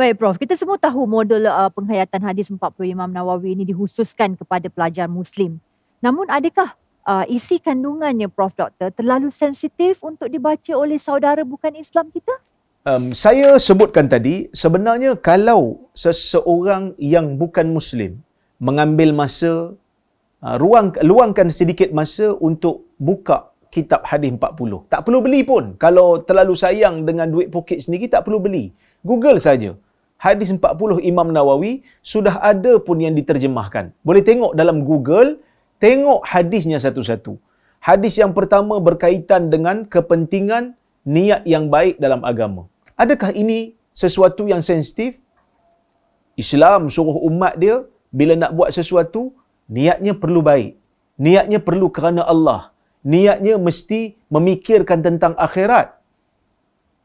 Baik Prof, kita semua tahu model uh, penghayatan hadis 40 Imam Nawawi ini dihususkan kepada pelajar Muslim. Namun adakah uh, isi kandungannya Prof Doktor terlalu sensitif untuk dibaca oleh saudara bukan Islam kita? Um, saya sebutkan tadi, sebenarnya kalau seseorang yang bukan Muslim mengambil masa, uh, ruang, luangkan sedikit masa untuk buka kitab hadis 40. Tak perlu beli pun. Kalau terlalu sayang dengan duit poket sendiri, tak perlu beli. Google saja hadis 40 Imam Nawawi sudah ada pun yang diterjemahkan. Boleh tengok dalam Google, tengok hadisnya satu-satu. Hadis yang pertama berkaitan dengan kepentingan niat yang baik dalam agama. Adakah ini sesuatu yang sensitif? Islam suruh umat dia bila nak buat sesuatu, niatnya perlu baik. Niatnya perlu kerana Allah. Niatnya mesti memikirkan tentang akhirat.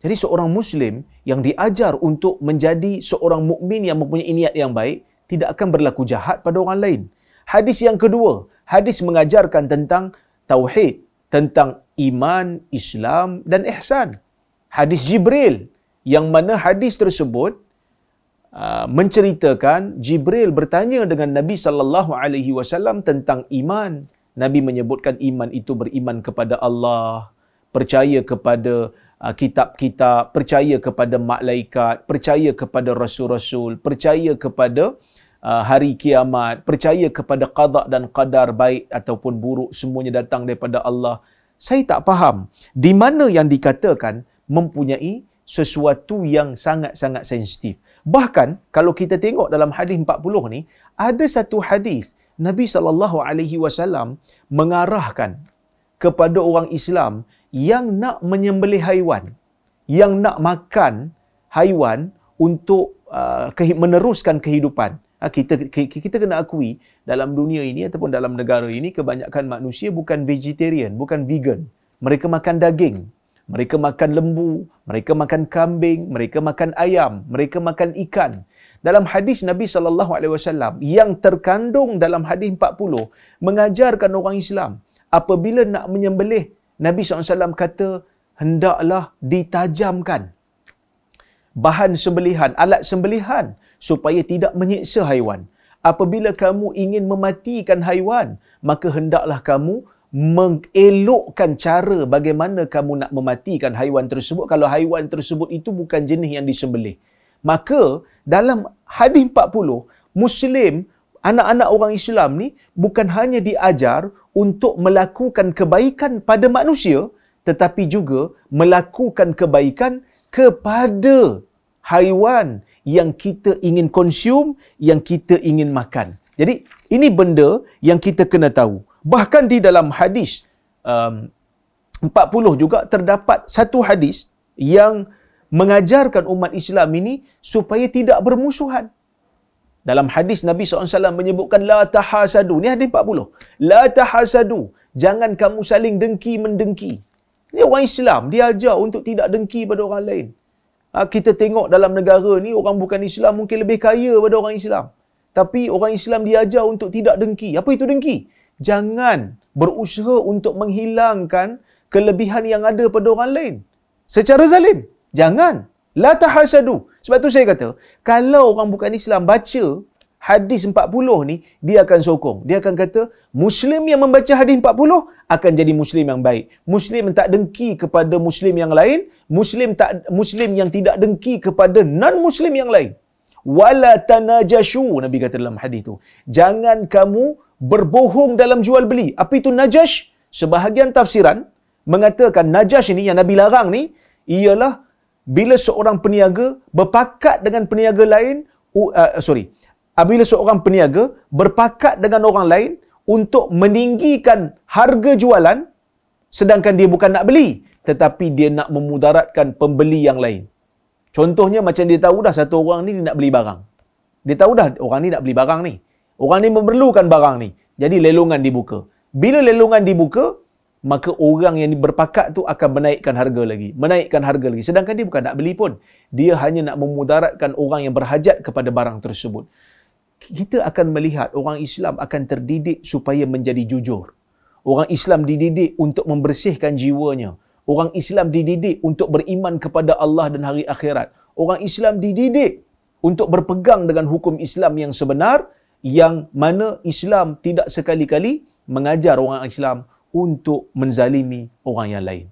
Jadi seorang Muslim yang diajar untuk menjadi seorang mukmin yang mempunyai niat yang baik tidak akan berlaku jahat pada orang lain. Hadis yang kedua, hadis mengajarkan tentang tauhid, tentang iman, Islam dan ihsan. Hadis Jibril yang mana hadis tersebut uh, menceritakan Jibril bertanya dengan Nabi sallallahu alaihi wasallam tentang iman. Nabi menyebutkan iman itu beriman kepada Allah, percaya kepada kitab-kitab, uh, percaya kepada malaikat, percaya kepada rasul-rasul, percaya kepada uh, hari kiamat, percaya kepada qada dan qadar baik ataupun buruk semuanya datang daripada Allah. Saya tak faham di mana yang dikatakan mempunyai sesuatu yang sangat-sangat sensitif. Bahkan kalau kita tengok dalam hadis 40 ni, ada satu hadis Nabi sallallahu alaihi wasallam mengarahkan kepada orang Islam yang nak menyembelih haiwan, yang nak makan haiwan untuk uh, meneruskan kehidupan. Ha, kita kita kena akui dalam dunia ini ataupun dalam negara ini kebanyakan manusia bukan vegetarian, bukan vegan. Mereka makan daging, mereka makan lembu, mereka makan kambing, mereka makan ayam, mereka makan ikan. Dalam hadis Nabi sallallahu alaihi wasallam yang terkandung dalam hadis 40 mengajarkan orang Islam apabila nak menyembelih Nabi SAW kata, hendaklah ditajamkan bahan sembelihan, alat sembelihan supaya tidak menyiksa haiwan. Apabila kamu ingin mematikan haiwan, maka hendaklah kamu mengelokkan cara bagaimana kamu nak mematikan haiwan tersebut kalau haiwan tersebut itu bukan jenis yang disembelih. Maka dalam hadis 40, Muslim anak-anak orang Islam ni bukan hanya diajar untuk melakukan kebaikan pada manusia tetapi juga melakukan kebaikan kepada haiwan yang kita ingin konsum, yang kita ingin makan. Jadi ini benda yang kita kena tahu. Bahkan di dalam hadis um, 40 juga terdapat satu hadis yang mengajarkan umat Islam ini supaya tidak bermusuhan. Dalam hadis Nabi SAW menyebutkan la tahasadu. ni hadis 40. La tahasadu. Jangan kamu saling dengki mendengki. ni orang Islam. Dia ajar untuk tidak dengki pada orang lain. Ha, kita tengok dalam negara ni orang bukan Islam mungkin lebih kaya pada orang Islam. Tapi orang Islam diajar untuk tidak dengki. Apa itu dengki? Jangan berusaha untuk menghilangkan kelebihan yang ada pada orang lain. Secara zalim. Jangan. La tahasadu. Sebab tu saya kata, kalau orang bukan Islam baca hadis 40 ni, dia akan sokong. Dia akan kata, Muslim yang membaca hadis 40 akan jadi Muslim yang baik. Muslim tak dengki kepada Muslim yang lain. Muslim tak Muslim yang tidak dengki kepada non-Muslim yang lain. Wala tanajashu, Nabi kata dalam hadis tu. Jangan kamu berbohong dalam jual beli. Apa itu najash? Sebahagian tafsiran mengatakan najash ini yang Nabi larang ni ialah bila seorang peniaga berpakat dengan peniaga lain uh, sorry apabila uh, seorang peniaga berpakat dengan orang lain untuk meninggikan harga jualan sedangkan dia bukan nak beli tetapi dia nak memudaratkan pembeli yang lain contohnya macam dia tahu dah satu orang ni nak beli barang dia tahu dah orang ni nak beli barang ni orang ni memerlukan barang ni jadi lelongan dibuka bila lelongan dibuka maka orang yang berpakat tu akan menaikkan harga lagi. Menaikkan harga lagi. Sedangkan dia bukan nak beli pun. Dia hanya nak memudaratkan orang yang berhajat kepada barang tersebut. Kita akan melihat orang Islam akan terdidik supaya menjadi jujur. Orang Islam dididik untuk membersihkan jiwanya. Orang Islam dididik untuk beriman kepada Allah dan hari akhirat. Orang Islam dididik untuk berpegang dengan hukum Islam yang sebenar yang mana Islam tidak sekali-kali mengajar orang Islam untuk menzalimi orang yang lain.